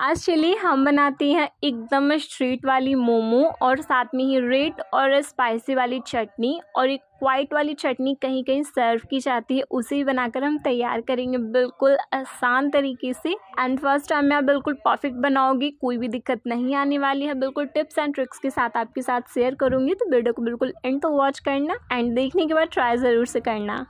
आज चलिए हम बनाते हैं एकदम स्ट्रीट वाली मोमो और साथ में ही रेड और स्पाइसी वाली चटनी और एक वाइट वाली चटनी कहीं कहीं सर्व की जाती है उसे ही बनाकर हम तैयार करेंगे बिल्कुल आसान तरीके से एंड फर्स्ट टाइम में आप बिल्कुल परफेक्ट बनाओगी कोई भी दिक्कत नहीं आने वाली है बिल्कुल टिप्स एंड ट्रिक्स के साथ आपके साथ शेयर करूंगी तो वीडियो को बिल्कुल एंड तो वॉच करना एंड देखने के बाद ट्राई ज़रूर से करना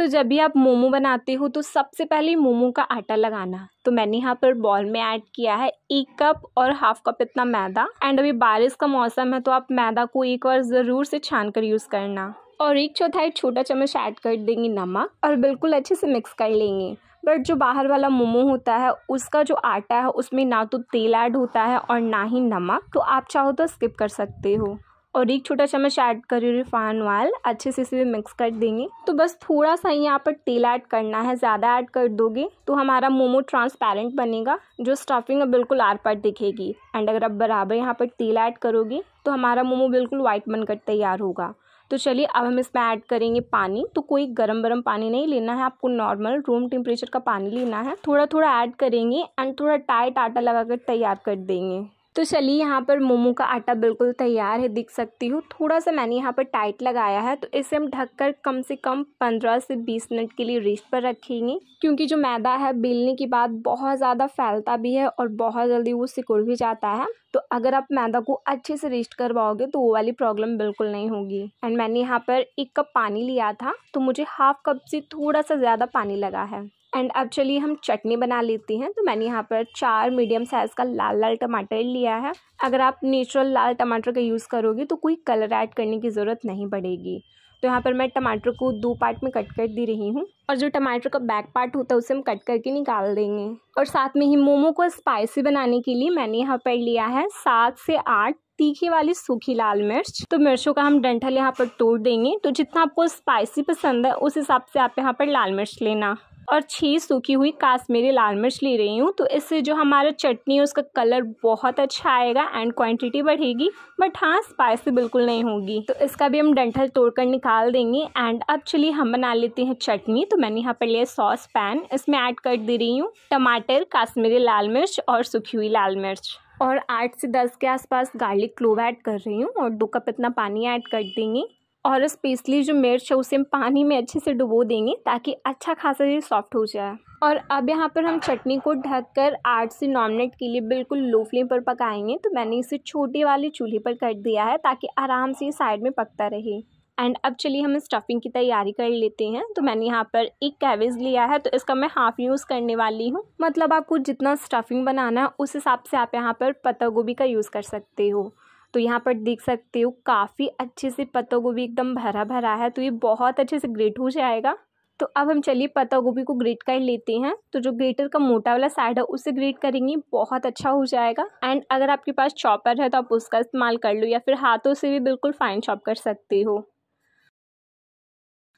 तो जब भी आप मोमो बनाते हो तो सबसे पहले मोमो का आटा लगाना तो मैंने यहाँ पर बॉल में ऐड किया है एक कप और हाफ कप इतना मैदा एंड अभी बारिश का मौसम है तो आप मैदा को एक बार ज़रूर से छान कर यूज़ करना और एक चौथाई छोटा चम्मच ऐड कर देंगे नमक और बिल्कुल अच्छे से मिक्स कर लेंगे बट जो बाहर वाला मोमो होता है उसका जो आटा है उसमें ना तो तेल ऐड होता है और ना ही नमक तो आप चाहो तो स्किप कर सकते हो और एक छोटा चम्मच ऐड रही रिफाइन ऑयल अच्छे से इसे मिक्स कर देंगे तो बस थोड़ा सा ही यहाँ पर तेल ऐड करना है ज़्यादा ऐड कर दोगे तो हमारा मोमो ट्रांसपेरेंट बनेगा जो स्टफिंग बिल्कुल आर पार दिखेगी एंड अगर आप बराबर यहाँ पर तेल ऐड करोगे तो हमारा मोमो बिल्कुल वाइट बनकर तैयार होगा तो चलिए अब हम इसमें ऐड करेंगे पानी तो कोई गरम गरम पानी नहीं लेना है आपको नॉर्मल रूम टेम्परेचर का पानी लेना है थोड़ा थोड़ा ऐड करेंगे एंड थोड़ा टाइट आटा लगाकर तैयार कर देंगे तो चलिए यहाँ पर मोमो का आटा बिल्कुल तैयार है दिख सकती हूँ थोड़ा सा मैंने यहाँ पर टाइट लगाया है तो इसे हम ढककर कम से कम पंद्रह से बीस मिनट के लिए रेस्ट पर रखेंगे क्योंकि जो मैदा है बेलने के बाद बहुत ज़्यादा फैलता भी है और बहुत जल्दी वो सिकुड़ भी जाता है तो अगर आप मैदा को अच्छे से रेस्ट करवाओगे तो वो वाली प्रॉब्लम बिल्कुल नहीं होगी एंड मैंने यहाँ पर एक कप पानी लिया था तो मुझे हाफ कप से थोड़ा सा ज़्यादा पानी लगा है एंड एक्चुअली हम चटनी बना लेते हैं तो मैंने यहाँ पर चार मीडियम साइज़ का लाल लाल टमाटर लिया है अगर आप नेचुरल लाल टमाटर का यूज़ करोगे तो कोई कलर ऐड करने की ज़रूरत नहीं पड़ेगी तो यहाँ पर मैं टमाटर को दो पार्ट में कट कर दी रही हूँ और जो टमाटर का बैक पार्ट होता है उसे हम कट करके निकाल देंगे और साथ में ही मोमो को स्पाइसी बनाने के लिए मैंने यहाँ पर लिया है सात से आठ तीखी वाली सूखी लाल मिर्च तो मिर्चों का हम डंठल यहाँ पर तोड़ देंगे तो जितना आपको स्पाइसी पसंद है उस हिसाब से आप यहाँ पर लाल मिर्च लेना और छह सूखी हुई काश्मीरी लाल मिर्च ले रही हूँ तो इससे जो हमारा चटनी है उसका कलर बहुत अच्छा आएगा एंड क्वांटिटी बढ़ेगी बट हाँ स्पाइसी तो बिल्कुल नहीं होगी तो इसका भी हम डंठल तोड़कर निकाल देंगे एंड अब चलिए हम बना लेते हैं चटनी तो मैंने यहाँ पर लिया सॉस पैन इसमें ऐड कर दे रही हूँ टमाटर काश्मीरी लाल मिर्च और सूखी हुई लाल मिर्च और आठ से दस के आसपास गार्लिक क्लोव ऐड कर रही हूँ और दो कप इतना पानी ऐड कर देंगे और स्पेशली जो मिर्च है उसे हम पानी में अच्छे से डुबो देंगे ताकि अच्छा खासा ये सॉफ्ट हो जाए और अब यहाँ पर हम चटनी को ढककर आठ से नौ मिनट के लिए बिल्कुल लो फ्लेम पर पकाएंगे तो मैंने इसे छोटे वाले चूल्हे पर कर दिया है ताकि आराम से ये साइड में पकता रहे एंड अब चलिए हम स्टफिंग की तैयारी कर लेते हैं तो मैंने यहाँ पर एक कैबेज लिया है तो इसका मैं हाफ यूज़ करने वाली हूँ मतलब आपको जितना स्टफिंग बनाना है उस हिसाब से आप यहाँ पर पत्ता गोभी का यूज़ कर सकते हो तो यहाँ पर देख सकते हो काफ़ी अच्छे से पत्ता गोभी एकदम भरा भरा है तो ये बहुत अच्छे से ग्रेट हो जाएगा तो अब हम चलिए पत्ता गोभी को ग्रेट कर लेते हैं तो जो ग्रेटर का मोटा वाला साइड है उसे ग्रेट करेंगे बहुत अच्छा हो जाएगा एंड अगर आपके पास चॉपर है तो आप उसका इस्तेमाल कर लो या फिर हाथों से भी बिल्कुल फाइन चॉप कर सकते हो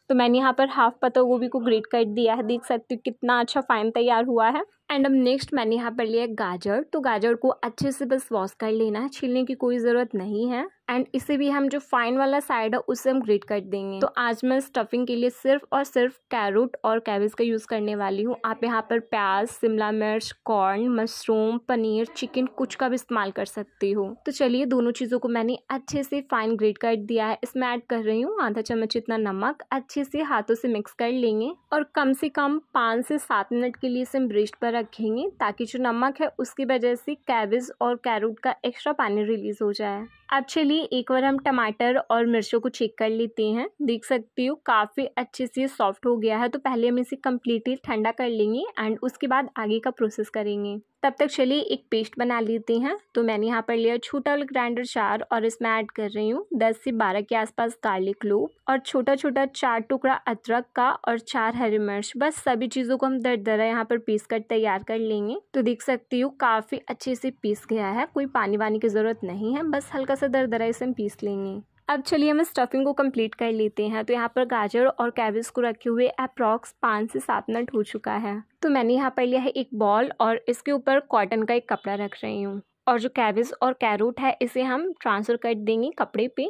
तो मैंने यहाँ पर हाफ पत्ता गोभी को ग्रेट कर दिया है देख सकते हो कितना अच्छा फाइन तैयार हुआ है एंड अब नेक्स्ट मैंने यहाँ पर लिया गाजर तो गाजर को अच्छे से बस वॉश कर लेना है छीलने की कोई ज़रूरत नहीं है एंड इसे भी हम जो फाइन वाला साइड है उसे हम ग्रेट कर देंगे तो आज मैं स्टफिंग के लिए सिर्फ और सिर्फ कैरोट और कैबेज का यूज़ करने वाली हूँ आप यहाँ पर प्याज शिमला मिर्च कॉर्न मशरूम पनीर चिकन कुछ का भी इस्तेमाल कर सकती हो तो चलिए दोनों चीज़ों को मैंने अच्छे से फाइन ग्रेट कर दिया है इसमें ऐड कर रही हूँ आधा चम्मच इतना नमक अच्छे से हाथों से मिक्स कर लेंगे और कम से कम पाँच से सात मिनट के लिए इसे हम ब्रेस्ट पर रखेंगे ताकि जो नमक है उसकी वजह से कैबेज और कैरोट का एक्स्ट्रा पानी रिलीज हो जाए अब चलिए एक बार हम टमाटर और मिर्चों को चेक कर लेते हैं देख सकती हो काफ़ी अच्छे से सॉफ्ट हो गया है तो पहले हम इसे कम्प्लीटली ठंडा कर लेंगे एंड उसके बाद आगे का प्रोसेस करेंगे तब तक चलिए एक पेस्ट बना लेते हैं तो मैंने यहाँ पर लिया छोटा वाला ग्राइंडर चार और इसमें ऐड कर रही हूँ दस से बारह के आसपास गार्लिक क्लोब और छोटा छोटा चार टुकड़ा अदरक का और चार हरी मिर्च बस सभी चीज़ों को हम दर दरा यहाँ पर पीस कर तैयार कर लेंगे तो देख सकती हूँ काफ़ी अच्छे से पीस गया है कोई पानी वानी की ज़रूरत नहीं है बस हल्का सा दर दरा इसे हम पीस लेंगे अब चलिए हम स्टफिंग को कंप्लीट कर लेते हैं तो यहाँ पर गाजर और कैबेज को रखे हुए अप्रॉक्स पाँच से सात मिनट हो चुका है तो मैंने यहाँ पर लिया है एक बॉल और इसके ऊपर कॉटन का एक कपड़ा रख रही हूँ और जो कैबेज और कैरोट है इसे हम ट्रांसफ़र कर देंगे कपड़े पे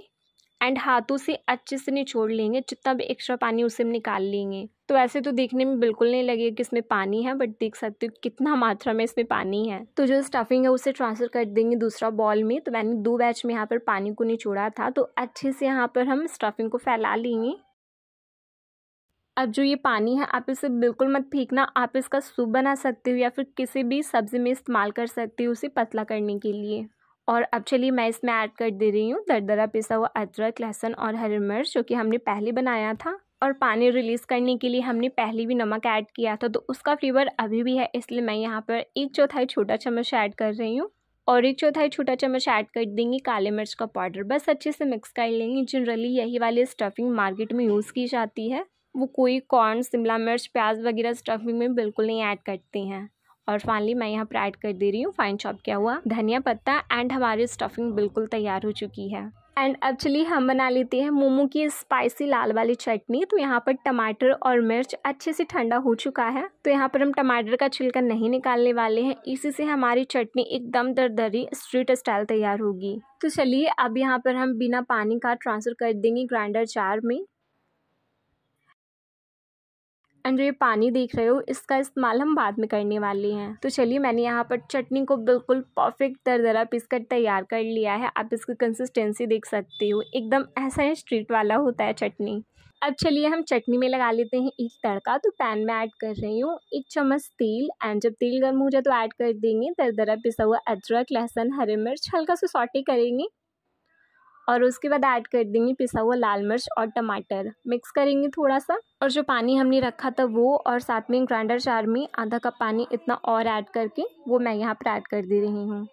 एंड हाथों से अच्छे से निचोड़ लेंगे जितना भी एक्स्ट्रा पानी उसे हम निकाल लेंगे तो वैसे तो देखने में बिल्कुल नहीं लगेगा कि इसमें पानी है बट देख सकते हो कितना मात्रा में इसमें पानी है तो जो स्टफिंग है उसे ट्रांसफ़र कर देंगे दूसरा बॉल में तो मैंने दो बैच में यहाँ पर पानी को निचोड़ा था तो अच्छे से यहाँ पर हम स्टफिंग को फैला लेंगे अब जो ये पानी है आप इसे बिल्कुल मत फेंकना आप इसका सूप बना सकते हो या फिर किसी भी सब्ज़ी में इस्तेमाल कर सकते हो उसे पतला करने के लिए और अब चलिए मैं इसमें ऐड कर दे रही हूँ दरदरा पिसा हुआ अदरक लहसुन और हरी मिर्च जो कि हमने पहले बनाया था और पानी रिलीज़ करने के लिए हमने पहले भी नमक ऐड किया था तो उसका फ्लेवर अभी भी है इसलिए मैं यहाँ पर एक चौथाई छोटा चम्मच ऐड कर रही हूँ और एक चौथाई छोटा चम्मच ऐड कर देंगे काले मिर्च का पाउडर बस अच्छे से मिक्स कर लेंगे जनरली यही वाली स्टफिंग मार्केट में यूज़ की जाती है वो कोई कॉर्न शिमला मिर्च प्याज वगैरह स्टफिंग में बिल्कुल नहीं ऐड करते हैं और फाइनली मैं यहाँ पर ऐड कर दे रही हूँ फाइन चॉप किया हुआ धनिया पत्ता एंड हमारी स्टफिंग बिल्कुल तैयार हो चुकी है एंड एक्चुअली हम बना लेते हैं मोमो की स्पाइसी लाल वाली चटनी तो यहाँ पर टमाटर और मिर्च अच्छे से ठंडा हो चुका है तो यहाँ पर हम टमाटर का छिलका नहीं निकालने वाले हैं इसी से हमारी चटनी एकदम दरदरी स्ट्रीट स्टाइल तैयार होगी तो चलिए अब यहाँ पर हम बिना पानी का ट्रांसफ़र कर देंगे ग्राइंडर चार में एंड जो ये पानी देख रहे हो इसका इस्तेमाल हम बाद में करने वाले हैं तो चलिए मैंने यहाँ पर चटनी को बिल्कुल परफेक्ट दरदरा पीस कर तैयार कर लिया है आप इसकी कंसिस्टेंसी देख सकते हो एकदम ऐसा ही स्ट्रीट वाला होता है चटनी अब चलिए हम चटनी में लगा लेते हैं एक तड़का तो पैन में ऐड कर रही हूँ एक चम्मच तेल एंड जब तेल गर्म हो जाए तो ऐड कर देंगे दरदरा पिसा हुआ अदरक लहसुन हरी मिर्च हल्का सा सॉटी करेंगे और उसके बाद ऐड कर देंगे पिसा हुआ लाल मिर्च और टमाटर मिक्स करेंगे थोड़ा सा और जो पानी हमने रखा था वो और साथ में ग्राइंडर जार में आधा कप पानी इतना और ऐड करके वो मैं यहाँ पर ऐड कर दे रही हूँ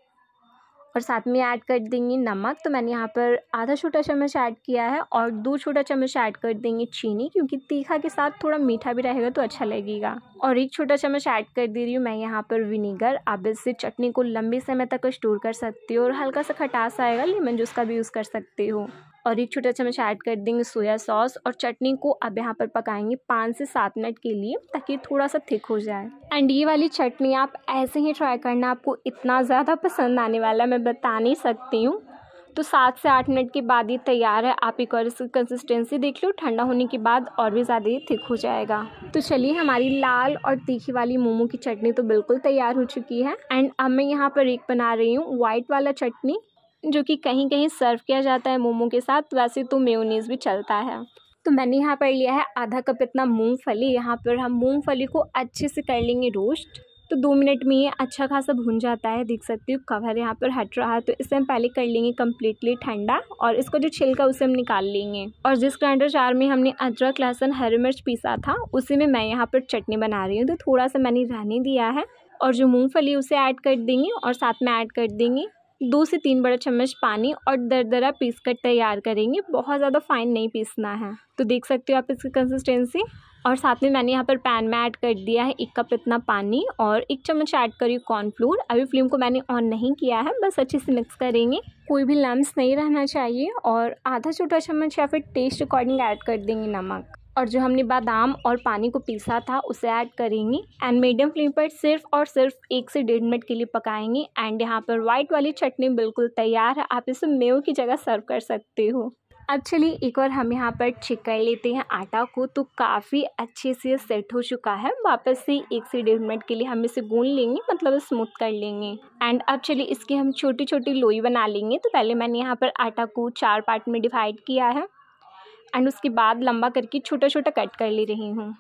और साथ में ऐड कर देंगे नमक तो मैंने यहाँ पर आधा छोटा चम्मच ऐड किया है और दो छोटा चम्मच ऐड कर देंगे चीनी क्योंकि तीखा के साथ थोड़ा मीठा भी रहेगा तो अच्छा लगेगा और एक छोटा चम्मच ऐड कर दे रही हूँ मैं यहाँ पर विनीगर आप इससे चटनी को लंबे समय तक स्टोर कर सकते हो और हल्का सा खटास आएगा लेमन जूस का भी यूज़ कर सकते हो और एक छोटा चम्मच ऐड कर देंगे सोया सॉस और चटनी को अब यहाँ पर पकाएंगे पाँच से सात मिनट के लिए ताकि थोड़ा सा थिक हो जाए एंड ये वाली चटनी आप ऐसे ही ट्राई करना आपको इतना ज़्यादा पसंद आने वाला है मैं बता नहीं सकती हूँ तो सात से आठ मिनट के बाद ये तैयार है आप एक और इसकी कंसिस्टेंसी देख लो ठंडा होने के बाद और भी ज़्यादा ये थिक हो जाएगा तो चलिए हमारी लाल और तीखी वाली मोमो की चटनी तो बिल्कुल तैयार हो चुकी है एंड अब मैं यहाँ पर एक बना रही हूँ वाइट वाला चटनी जो कि कहीं कहीं सर्व किया जाता है मोमो के साथ वैसे तो मेयोनीज़ भी चलता है तो मैंने यहाँ पर लिया है आधा कप इतना मूंगफली यहाँ पर हम मूंगफली को अच्छे से कर लेंगे रोस्ट तो दो मिनट में ये अच्छा खासा भुन जाता है देख सकती हूँ कवर यहाँ पर हट रहा है तो इसे हम पहले कर लेंगे कम्प्लीटली ठंडा और इसको जो छिलका उसे हम निकाल लेंगे और जिस ग्राइंडर जार में हमने अदरक लहसुन हरी मिर्च पीसा था उसी में मैं यहाँ पर चटनी बना रही हूँ तो थोड़ा सा मैंने रहने दिया है और जो मूँगफली उसे ऐड कर देंगे और साथ में ऐड कर देंगे दो से तीन बड़ा चम्मच पानी और दरदरा पीस कर तैयार करेंगे बहुत ज़्यादा फाइन नहीं पीसना है तो देख सकते हो आप इसकी कंसिस्टेंसी और साथ में मैंने यहाँ पर पैन में ऐड कर दिया है एक कप इतना पानी और एक चम्मच ऐड करी कॉर्नफ्लोर अभी फ्लेम को मैंने ऑन नहीं किया है बस अच्छे से मिक्स करेंगे कोई भी लम्स नहीं रहना चाहिए और आधा छोटा चम्मच या फिर टेस्ट अकॉर्डिंग ऐड कर देंगे नमक और जो हमने बादाम और पानी को पीसा था उसे ऐड करेंगे एंड मीडियम फ्लेम पर सिर्फ और सिर्फ एक से डेढ़ मिनट के लिए पकाएंगे एंड यहाँ पर व्हाइट वाली चटनी बिल्कुल तैयार है आप इसे मेव की जगह सर्व कर सकते हो अब चलिए एक बार हम यहाँ पर चेक कर लेते हैं आटा को तो काफ़ी अच्छे से सेट हो चुका है वापस से एक से डेढ़ मिनट के लिए हम इसे गून लेंगे मतलब स्मूथ कर लेंगे एंड अब चलिए इसकी हम छोटी छोटी लोई बना लेंगे तो पहले मैंने यहाँ पर आटा को चार पार्ट में डिवाइड किया है एंड उसके बाद लंबा करके छोटा छोटा कट कर ले रही हूँ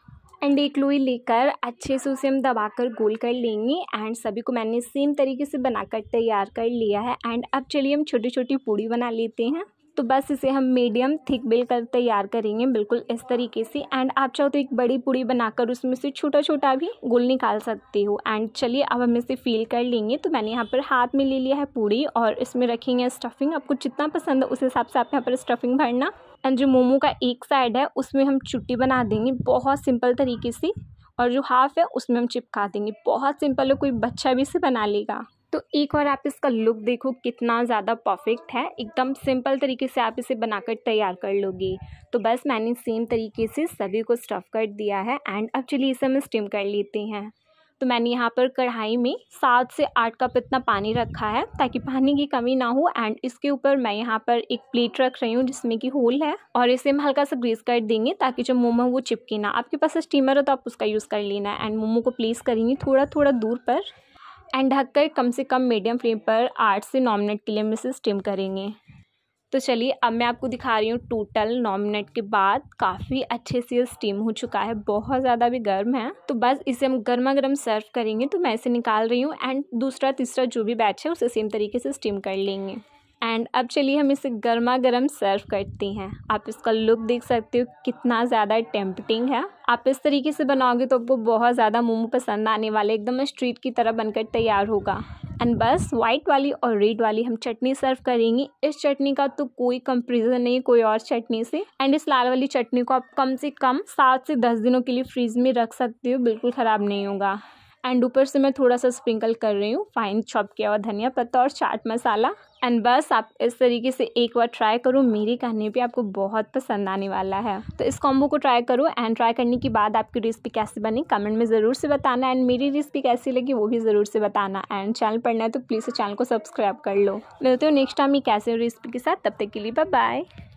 एंड एक लोई लेकर अच्छे से उसे हम दबाकर गोल कर लेंगे एंड सभी को मैंने सेम तरीके से बनाकर तैयार कर लिया है एंड अब चलिए हम छोटी छोटी पूड़ी बना लेते हैं तो बस इसे हम मीडियम थिक बिल कर तैयार करेंगे बिल्कुल इस तरीके से एंड आप चाहो तो एक बड़ी पूड़ी बनाकर उसमें से छोटा छोटा भी गोल निकाल सकते हो एंड चलिए अब हम इसे फील कर लेंगे तो मैंने यहाँ पर हाथ में ले लिया है पूड़ी और इसमें रखेंगे स्टफिंग आपको जितना पसंद है उस हिसाब से आप यहाँ पर स्टफिंग भरना एंड जो मोमो का एक साइड है उसमें हम चुट्टी बना देंगे बहुत सिंपल तरीके से और जो हाफ है उसमें हम चिपका देंगे बहुत सिंपल है कोई बच्चा भी इसे बना लेगा तो एक बार आप इसका लुक देखो कितना ज़्यादा परफेक्ट है एकदम सिंपल तरीके से आप इसे बनाकर तैयार कर लोगे तो बस मैंने सेम तरीके से सभी को स्टफ़ कर दिया है एंड अब चलिए इसे हम स्टीम कर लेते हैं तो मैंने यहाँ पर कढ़ाई में सात से आठ कप इतना पानी रखा है ताकि पानी की कमी ना हो एंड इसके ऊपर मैं यहाँ पर एक प्लेट रख रही हूँ जिसमें कि होल है और इसे हम हल्का सा ग्रीस कर देंगे ताकि जो मोमो वो चिपके ना आपके पास स्टीमर हो तो आप उसका यूज़ कर लेना एंड मोमो को प्लेस करेंगे थोड़ा थोड़ा दूर पर एंड ढककर कम से कम मीडियम फ्लेम पर आठ से नौ मिनट के लिए हम इसे स्टीम करेंगे तो चलिए अब मैं आपको दिखा रही हूँ टोटल नौ मिनट के बाद काफ़ी अच्छे से स्टीम हो चुका है बहुत ज़्यादा भी गर्म है तो बस इसे हम गर्मा गर्म सर्व करेंगे तो मैं इसे निकाल रही हूँ एंड दूसरा तीसरा जो भी बैच है उसे सेम तरीके से स्टीम कर लेंगे एंड अब चलिए हम इसे गर्मा गर्म सर्व करती हैं आप इसका लुक देख सकते हो कितना ज़्यादा टेम्पटिंग है आप इस तरीके से बनाओगे तो आपको बहुत ज़्यादा मोमो पसंद आने वाले एकदम स्ट्रीट की तरह बनकर तैयार होगा एंड बस वाइट वाली और रेड वाली हम चटनी सर्व करेंगे इस चटनी का तो कोई कंपेरिजन नहीं कोई और चटनी से एंड इस लाल वाली चटनी को आप कम से कम सात से दस दिनों के लिए फ्रीज में रख सकते हो बिल्कुल ख़राब नहीं होगा एंड ऊपर से मैं थोड़ा सा स्प्रिंकल कर रही हूँ फाइन चॉप किया हुआ धनिया पत्ता और चाट मसाला एंड बस आप इस तरीके से एक बार ट्राई करो मेरे कहने पे आपको बहुत पसंद आने वाला है तो इस कॉम्बो को ट्राई करो एंड ट्राई करने के बाद आपकी रेसिपी कैसी बनी कमेंट में ज़रूर से बताना एंड मेरी रेसिपी कैसी लगी वो भी ज़रूर से बताना एंड चैनल पढ़ना है तो प्लीज़ चैनल को सब्सक्राइब कर लो मिलते हो नेक्स्ट टाइम ये कैसे रेसिपी के साथ तब तक के लिए बाय